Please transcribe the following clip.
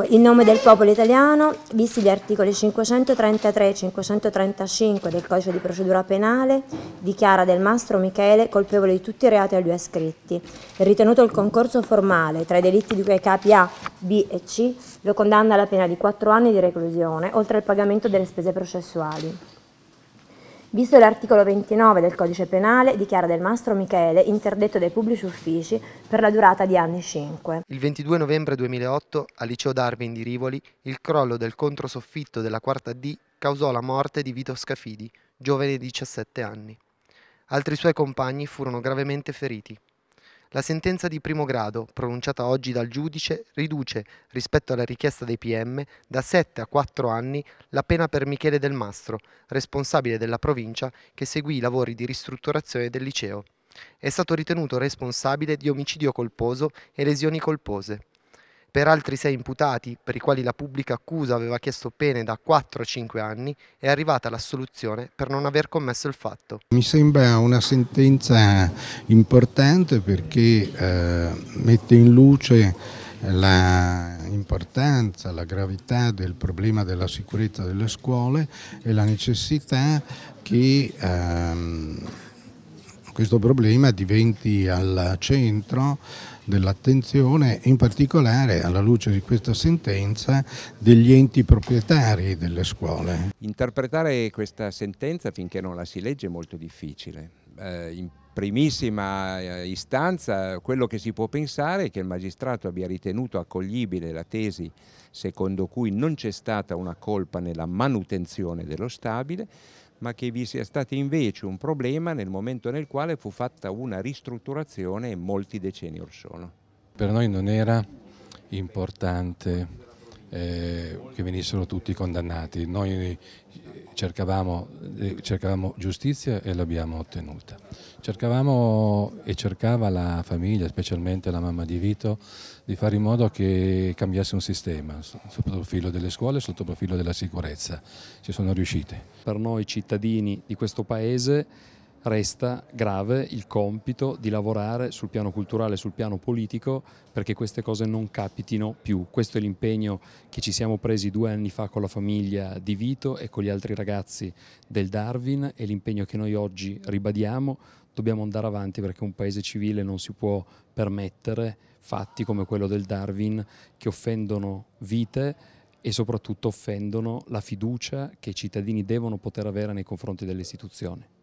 Dunque, in nome del popolo italiano, visti gli articoli 533 e 535 del codice di procedura penale, dichiara Del Mastro Michele colpevole di tutti i reati a lui ascritti. Ritenuto il concorso formale tra i delitti di cui ai capi A, B e C, lo condanna alla pena di 4 anni di reclusione, oltre al pagamento delle spese processuali. Visto l'articolo 29 del Codice Penale, dichiara Del Mastro Michele interdetto dai pubblici uffici per la durata di anni 5. Il 22 novembre 2008, al liceo Darwin di Rivoli, il crollo del controsoffitto della quarta D causò la morte di Vito Scafidi, giovane di 17 anni. Altri suoi compagni furono gravemente feriti. La sentenza di primo grado, pronunciata oggi dal giudice, riduce, rispetto alla richiesta dei PM, da 7 a 4 anni la pena per Michele Del Mastro, responsabile della provincia che seguì i lavori di ristrutturazione del liceo. È stato ritenuto responsabile di omicidio colposo e lesioni colpose per altri sei imputati, per i quali la pubblica accusa aveva chiesto pene da 4 a 5 anni, è arrivata l'assoluzione per non aver commesso il fatto. Mi sembra una sentenza importante perché eh, mette in luce l'importanza, la, la gravità del problema della sicurezza delle scuole e la necessità che... Ehm, questo problema diventi al centro dell'attenzione, in particolare alla luce di questa sentenza degli enti proprietari delle scuole. Interpretare questa sentenza finché non la si legge è molto difficile eh, in primissima eh, istanza quello che si può pensare è che il magistrato abbia ritenuto accoglibile la tesi secondo cui non c'è stata una colpa nella manutenzione dello stabile, ma che vi sia stato invece un problema nel momento nel quale fu fatta una ristrutturazione molti decenni or sono. Per noi non era importante eh, che venissero tutti condannati, noi cercavamo, eh, cercavamo giustizia e l'abbiamo ottenuta. Cercavamo e cercava la famiglia, specialmente la mamma di Vito, di fare in modo che cambiasse un sistema sotto profilo delle scuole e sotto profilo della sicurezza. Ci sono riusciti. Per noi cittadini di questo Paese resta grave il compito di lavorare sul piano culturale, sul piano politico perché queste cose non capitino più. Questo è l'impegno che ci siamo presi due anni fa con la famiglia di Vito e con gli altri ragazzi del Darwin e l'impegno che noi oggi ribadiamo. Dobbiamo andare avanti perché un paese civile non si può permettere fatti come quello del Darwin che offendono vite e soprattutto offendono la fiducia che i cittadini devono poter avere nei confronti delle istituzioni.